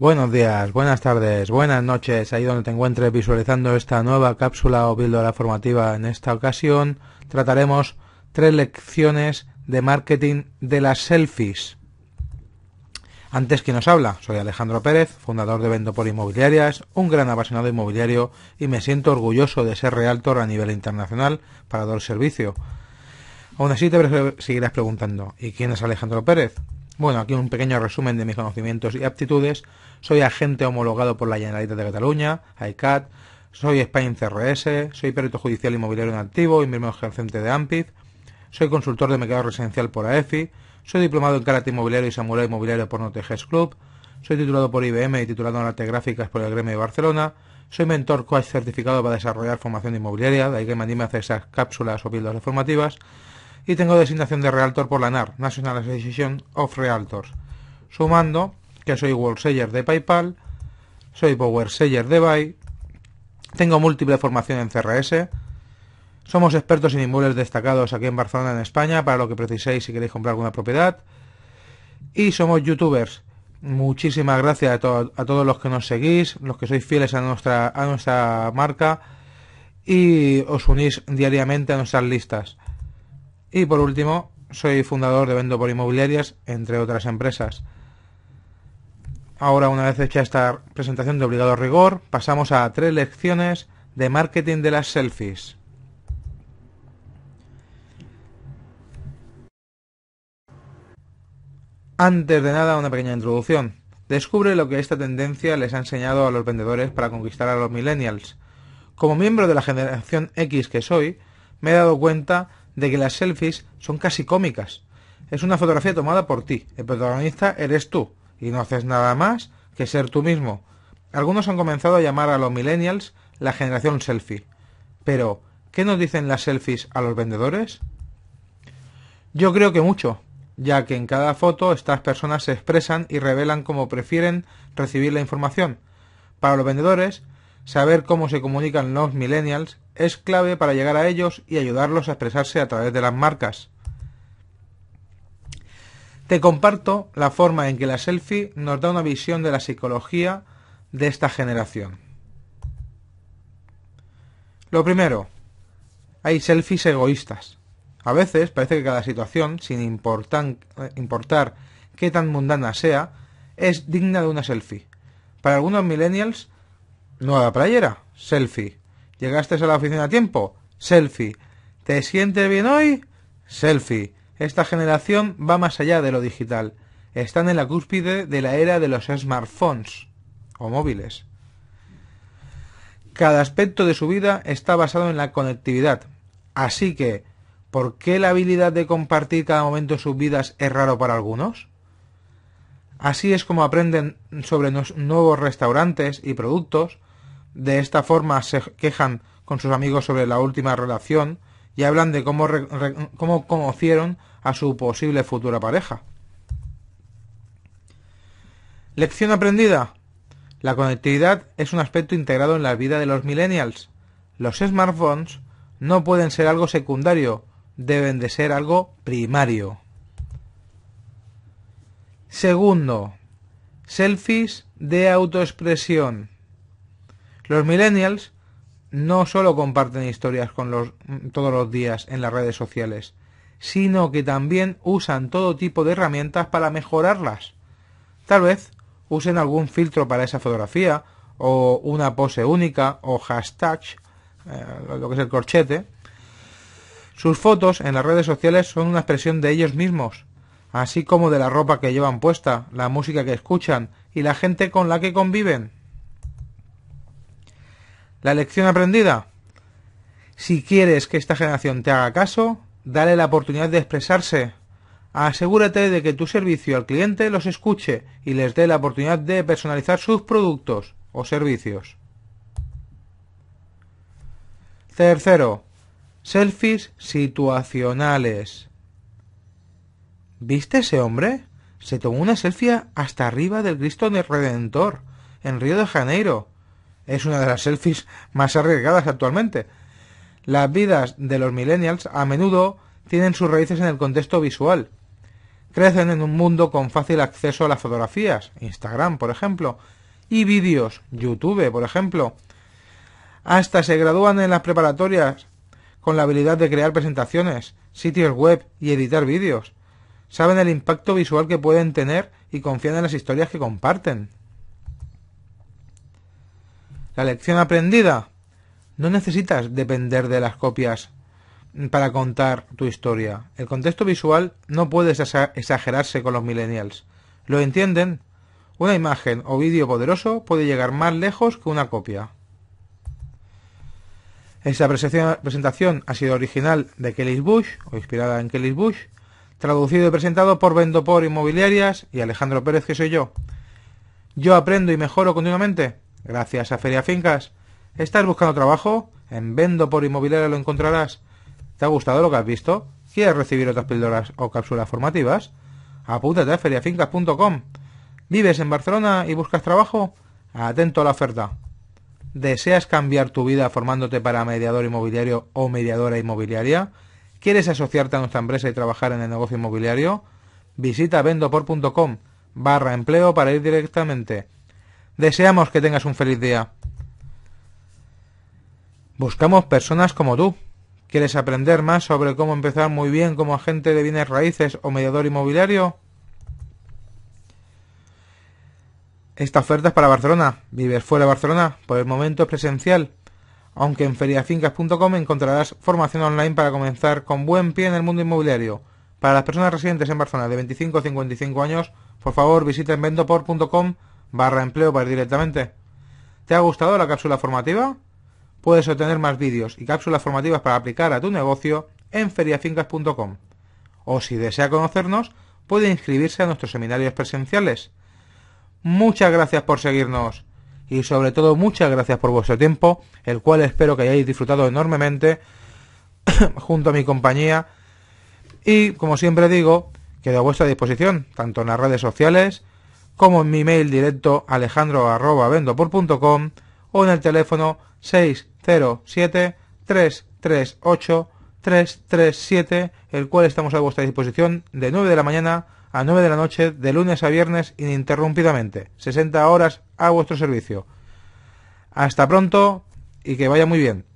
Buenos días, buenas tardes, buenas noches, ahí donde te encuentres visualizando esta nueva cápsula o píldora formativa. En esta ocasión trataremos tres lecciones de marketing de las selfies. Antes, que nos habla? Soy Alejandro Pérez, fundador de Vendo por Inmobiliarias, un gran apasionado inmobiliario y me siento orgulloso de ser realtor a nivel internacional para dar servicio. Aún así te seguirás preguntando, ¿y quién es Alejandro Pérez? Bueno, aquí un pequeño resumen de mis conocimientos y aptitudes. Soy agente homologado por la Generalitat de Cataluña, ICAT, soy Spain CRS, soy perito judicial inmobiliario en activo y miembro ejercente de AMPIF, soy consultor de mercado residencial por AEFI, soy diplomado en carácter inmobiliario y samurai inmobiliario por Noteges Club, soy titulado por IBM y titulado en arte gráficas por el Gremio de Barcelona, soy mentor coach certificado para desarrollar formación inmobiliaria, de ahí que me anime a hacer esas cápsulas o píldoras formativas, y tengo designación de Realtor por la NAR, National Association of Realtors, sumando que soy seller de PayPal, soy power seller de Buy, tengo múltiple formación en CRS, somos expertos en inmuebles destacados aquí en Barcelona, en España, para lo que preciséis si queréis comprar alguna propiedad, y somos youtubers. Muchísimas gracias a, a todos los que nos seguís, los que sois fieles a nuestra, a nuestra marca y os unís diariamente a nuestras listas. Y por último, soy fundador de Vendo por Inmobiliarias, entre otras empresas. Ahora, una vez hecha esta presentación de obligado rigor, pasamos a tres lecciones de marketing de las selfies. Antes de nada, una pequeña introducción. Descubre lo que esta tendencia les ha enseñado a los vendedores para conquistar a los millennials. Como miembro de la generación X que soy, me he dado cuenta de que las selfies son casi cómicas. Es una fotografía tomada por ti, el protagonista eres tú, y no haces nada más que ser tú mismo. Algunos han comenzado a llamar a los millennials la generación selfie. Pero, ¿qué nos dicen las selfies a los vendedores? Yo creo que mucho, ya que en cada foto estas personas se expresan y revelan cómo prefieren recibir la información. Para los vendedores, Saber cómo se comunican los millennials es clave para llegar a ellos y ayudarlos a expresarse a través de las marcas. Te comparto la forma en que la selfie nos da una visión de la psicología de esta generación. Lo primero, hay selfies egoístas. A veces parece que cada situación, sin eh, importar qué tan mundana sea, es digna de una selfie. Para algunos millennials, Nueva playera, selfie. ¿Llegaste a la oficina a tiempo? Selfie. ¿Te sientes bien hoy? Selfie. Esta generación va más allá de lo digital. Están en la cúspide de la era de los smartphones o móviles. Cada aspecto de su vida está basado en la conectividad. Así que, ¿por qué la habilidad de compartir cada momento de sus vidas es raro para algunos? Así es como aprenden sobre nuevos restaurantes y productos, de esta forma se quejan con sus amigos sobre la última relación y hablan de cómo, conocieron a su posible futura pareja. Lección aprendida. La conectividad es un aspecto integrado en la vida de los millennials. Los smartphones no pueden ser algo secundario, deben de ser algo primario. Segundo, selfies de autoexpresión. Los millennials no solo comparten historias con los, todos los días en las redes sociales, sino que también usan todo tipo de herramientas para mejorarlas. Tal vez usen algún filtro para esa fotografía, o una pose única, o hashtag, eh, lo que es el corchete. Sus fotos en las redes sociales son una expresión de ellos mismos, así como de la ropa que llevan puesta, la música que escuchan y la gente con la que conviven. La lección aprendida. Si quieres que esta generación te haga caso, dale la oportunidad de expresarse. Asegúrate de que tu servicio al cliente los escuche y les dé la oportunidad de personalizar sus productos o servicios. Tercero, selfies situacionales. ¿Viste ese hombre? Se tomó una selfie hasta arriba del Cristo Redentor, en Río de Janeiro, es una de las selfies más arriesgadas actualmente. Las vidas de los millennials a menudo tienen sus raíces en el contexto visual. Crecen en un mundo con fácil acceso a las fotografías, Instagram, por ejemplo, y vídeos, YouTube, por ejemplo. Hasta se gradúan en las preparatorias con la habilidad de crear presentaciones, sitios web y editar vídeos. Saben el impacto visual que pueden tener y confían en las historias que comparten. La lección aprendida. No necesitas depender de las copias para contar tu historia. El contexto visual no puede exagerarse con los millennials. ¿Lo entienden? Una imagen o vídeo poderoso puede llegar más lejos que una copia. Esta presentación ha sido original de Kelly Bush, o inspirada en Kelly Bush, traducido y presentado por Vendopor Inmobiliarias y Alejandro Pérez, que soy yo. Yo aprendo y mejoro continuamente. Gracias a Feria Fincas. ¿Estás buscando trabajo? En Vendo por Inmobiliaria lo encontrarás. ¿Te ha gustado lo que has visto? ¿Quieres recibir otras píldoras o cápsulas formativas? Apúntate a feriafincas.com. ¿Vives en Barcelona y buscas trabajo? Atento a la oferta. ¿Deseas cambiar tu vida formándote para mediador inmobiliario o mediadora inmobiliaria? ¿Quieres asociarte a nuestra empresa y trabajar en el negocio inmobiliario? Visita vendopor.com barra empleo para ir directamente Deseamos que tengas un feliz día. Buscamos personas como tú. ¿Quieres aprender más sobre cómo empezar muy bien como agente de bienes raíces o mediador inmobiliario? Esta oferta es para Barcelona. ¿Vives fuera de Barcelona? Por el momento es presencial. Aunque en feriafincas.com encontrarás formación online para comenzar con buen pie en el mundo inmobiliario. Para las personas residentes en Barcelona de 25 a 55 años, por favor visiten vendopor.com barra empleo para ir directamente. ¿Te ha gustado la cápsula formativa? Puedes obtener más vídeos y cápsulas formativas para aplicar a tu negocio en feriafincas.com. O si desea conocernos, puede inscribirse a nuestros seminarios presenciales. Muchas gracias por seguirnos y sobre todo muchas gracias por vuestro tiempo, el cual espero que hayáis disfrutado enormemente junto a mi compañía. Y como siempre digo, quedo a vuestra disposición, tanto en las redes sociales, como en mi mail directo alejandro.vendopool.com o en el teléfono 607 338 337, el cual estamos a vuestra disposición de 9 de la mañana a 9 de la noche, de lunes a viernes ininterrumpidamente, 60 horas a vuestro servicio. Hasta pronto y que vaya muy bien.